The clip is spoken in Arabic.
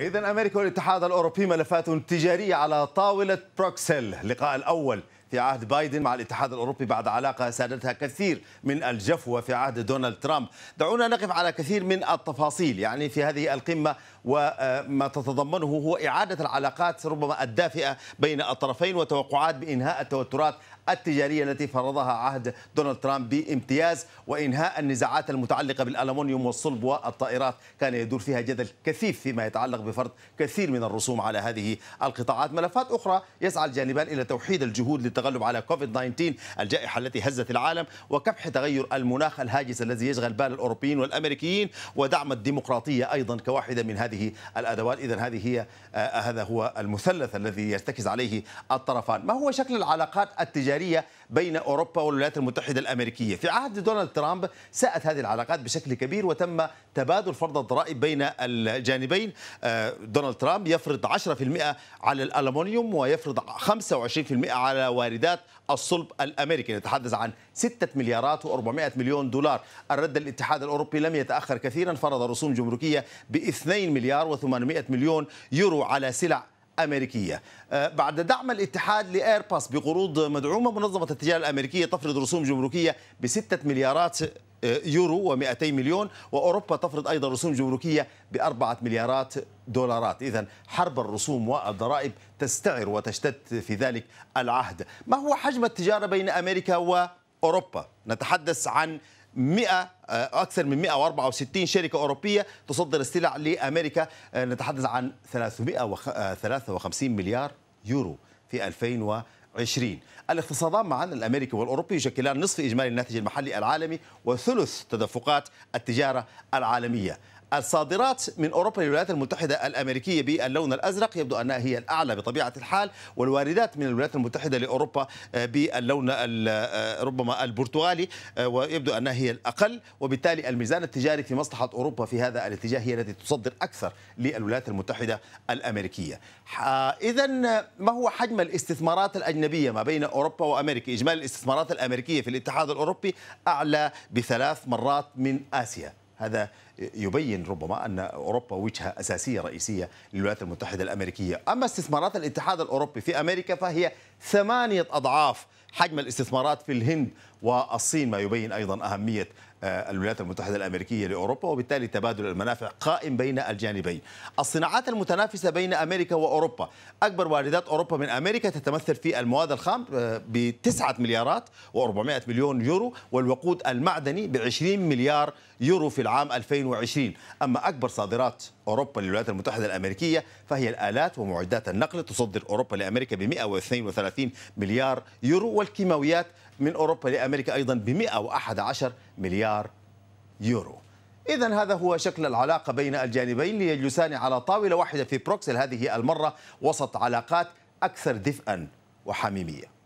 إذا أمريكا والاتحاد الأوروبي ملفات تجارية على طاولة بروكسل اللقاء الأول في عهد بايدن مع الاتحاد الأوروبي بعد علاقة سادتها كثير من الجفوة في عهد دونالد ترامب دعونا نقف على كثير من التفاصيل يعني في هذه القمة وما آه، تتضمنه هو إعادة العلاقات ربما الدافئة بين الطرفين وتوقعات بإنهاء التوترات التجارية التي فرضها عهد دونالد ترامب بامتياز وإنهاء النزاعات المتعلقة بالألمنيوم والصلب والطائرات كان يدور فيها جدل كثيف فيما يتعلق بفرض كثير من الرسوم على هذه القطاعات ملفات أخرى يسعى الجانبان إلى توحيد الجهود للتغلب على كوفيد 19 الجائحة التي هزت العالم وكبح تغير المناخ الهاجس الذي يشغل بال الأوروبيين والأمريكيين ودعم الديمقراطية أيضا كواحدة من هذه الأدوات إذا هذه هي آه هذا هو المثلث الذي يرتكز عليه الطرفان ما هو شكل العلاقات التجارية التجارية بين أوروبا والولايات المتحدة الأمريكية في عهد دونالد ترامب ساءت هذه العلاقات بشكل كبير وتم تبادل فرض الضرائب بين الجانبين آه، دونالد ترامب يفرض 10% على الألمنيوم ويفرض 25% على واردات الصلب الأمريكي نتحدث عن 6 مليارات و400 مليون دولار الرد الاتحاد الأوروبي لم يتأخر كثيرا فرض رسوم جمركية ب 2 مليار و800 مليون يورو على سلع أمريكية آه، بعد دعم الاتحاد لإيرباص بقروض مدعومة منظمة التجارة الأمريكية تفرض رسوم جمركية بستة مليارات آه، يورو و200 مليون وأوروبا تفرض أيضا رسوم جمركية بأربعة مليارات دولارات إذا حرب الرسوم والضرائب تستعر وتشتد في ذلك العهد ما هو حجم التجارة بين أمريكا وأوروبا نتحدث عن 100 آه، اكثر من 164 شركه اوروبيه تصدر السلع لامريكا آه، نتحدث عن 353 آه، مليار يورو في 2020 الاقتصادان معا الامريكي والاوروبي يشكلان نصف اجمالي الناتج المحلي العالمي وثلث تدفقات التجاره العالميه الصادرات من أوروبا للولايات المتحدة الأمريكية باللون الأزرق يبدو أنها هي الأعلى بطبيعة الحال والواردات من الولايات المتحدة لأوروبا آه، باللون آه، ربما البرتغالي آه، ويبدو أنها هي الأقل وبالتالي الميزان التجاري في مصلحة أوروبا في هذا الاتجاه هي التي تصدر أكثر للولايات المتحدة الأمريكية إذا ما هو حجم الاستثمارات الأجنبية ما بين أوروبا وأمريكا إجمالي الاستثمارات الأمريكية في الاتحاد الأوروبي أعلى بثلاث مرات من آسيا هذا يبين ربما أن أوروبا وجهة أساسية رئيسية للولايات المتحدة الأمريكية أما استثمارات الاتحاد الأوروبي في أمريكا فهي ثمانية أضعاف حجم الاستثمارات في الهند والصين ما يبين أيضا أهمية آه، الولايات المتحدة الأمريكية لأوروبا وبالتالي تبادل المنافع قائم بين الجانبين الصناعات المتنافسة بين أمريكا وأوروبا أكبر واردات أوروبا من أمريكا تتمثل في المواد الخام آه، بتسعة مليارات و400 مليون يورو والوقود المعدني ب 20 مليار يورو في العام 2000 2020 أما أكبر صادرات أوروبا للولايات المتحدة الأمريكية فهي الآلات ومعدات النقل تصدر أوروبا لأمريكا ب 132 مليار يورو والكيماويات من أوروبا لأمريكا أيضا ب 111 مليار يورو إذا هذا هو شكل العلاقة بين الجانبين ليجلسان على طاولة واحدة في بروكسل هذه المرة وسط علاقات أكثر دفئا وحميمية